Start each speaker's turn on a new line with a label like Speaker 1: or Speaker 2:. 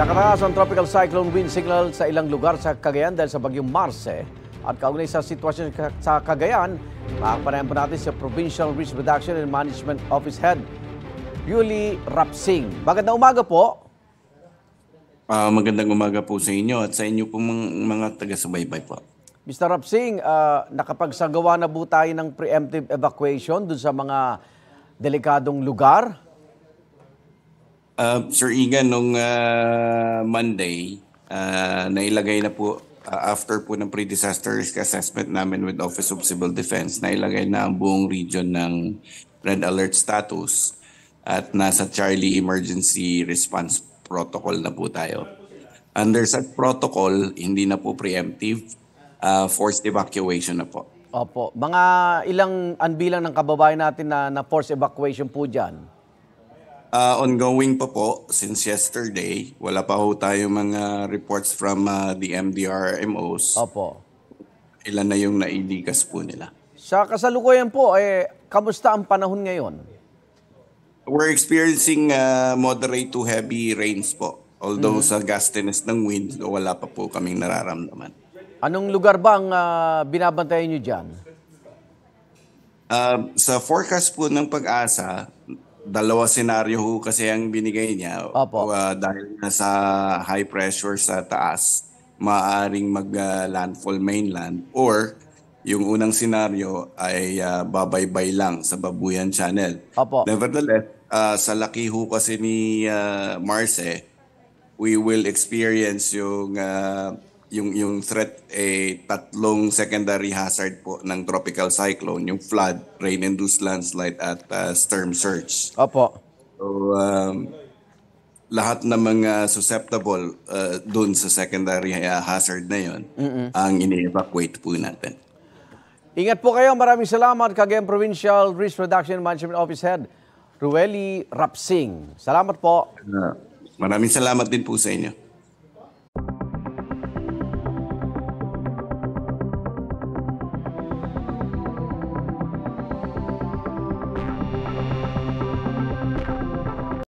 Speaker 1: Nakataas ang tropical cyclone wind signal sa ilang lugar sa Cagayan dahil sa bagyong Marse. At kaugnay sa sitwasyon sa Cagayan, makapanayan po natin sa Provincial Risk Reduction and Management Office Head, Yuli Rapsing. Bagat na umaga po.
Speaker 2: Uh, magandang umaga po sa inyo at sa inyo po mga, mga taga-subaybay po.
Speaker 1: Mr. Rapsing, uh, nakapagsagawa na po tayo ng preemptive evacuation dun sa mga delikadong lugar
Speaker 2: Uh, Sir Igan, nung uh, Monday, uh, nailagay na po uh, after po ng pre-disaster risk assessment namin with Office of Civil Defense, nailagay na ang buong region ng red alert status at nasa Charlie Emergency Response Protocol na po tayo. Under such protocol, hindi na po preemptive, uh, forced evacuation na po.
Speaker 1: Opo. Mga ilang anbilang ng kababayan natin na, na forced evacuation po dyan?
Speaker 2: Uh, ongoing pa po since yesterday. Wala pa ho tayo mga reports from uh, the MDRMOs. Opo. Ilan na yung nailikas po nila.
Speaker 1: Sa kasalukuyan po, eh, kamusta ang panahon ngayon?
Speaker 2: We're experiencing uh, moderate to heavy rains po. Although mm-hmm. sa gustiness ng wind, wala pa po kaming nararamdaman.
Speaker 1: Anong lugar ba ang uh, binabantayan nyo dyan?
Speaker 2: Uh, sa forecast po ng pag-asa, dalawa senaryo kasi ang binigay niya. Opo. Uh, dahil nasa high pressure sa taas, maaring mag-landfall ah, uh, mainland or yung unang senaryo ay uh, babaybay lang sa Babuyan Channel. Opo. Nevertheless, uh, sa laki ho kasi ni uh, Marce, we will experience yung uh, yung yung threat eh tatlong secondary hazard po ng tropical cyclone, yung flood, rain induced landslide at uh, storm surge. Opo. So um, lahat ng mga susceptible uh, doon sa secondary uh, hazard na yon ang ini-evacuate po natin.
Speaker 1: Ingat po kayo. Maraming salamat Cagayan Provincial Risk Reduction Management Office Head Rueli Rapsing. Salamat po.
Speaker 2: Uh, maraming salamat din po sa inyo.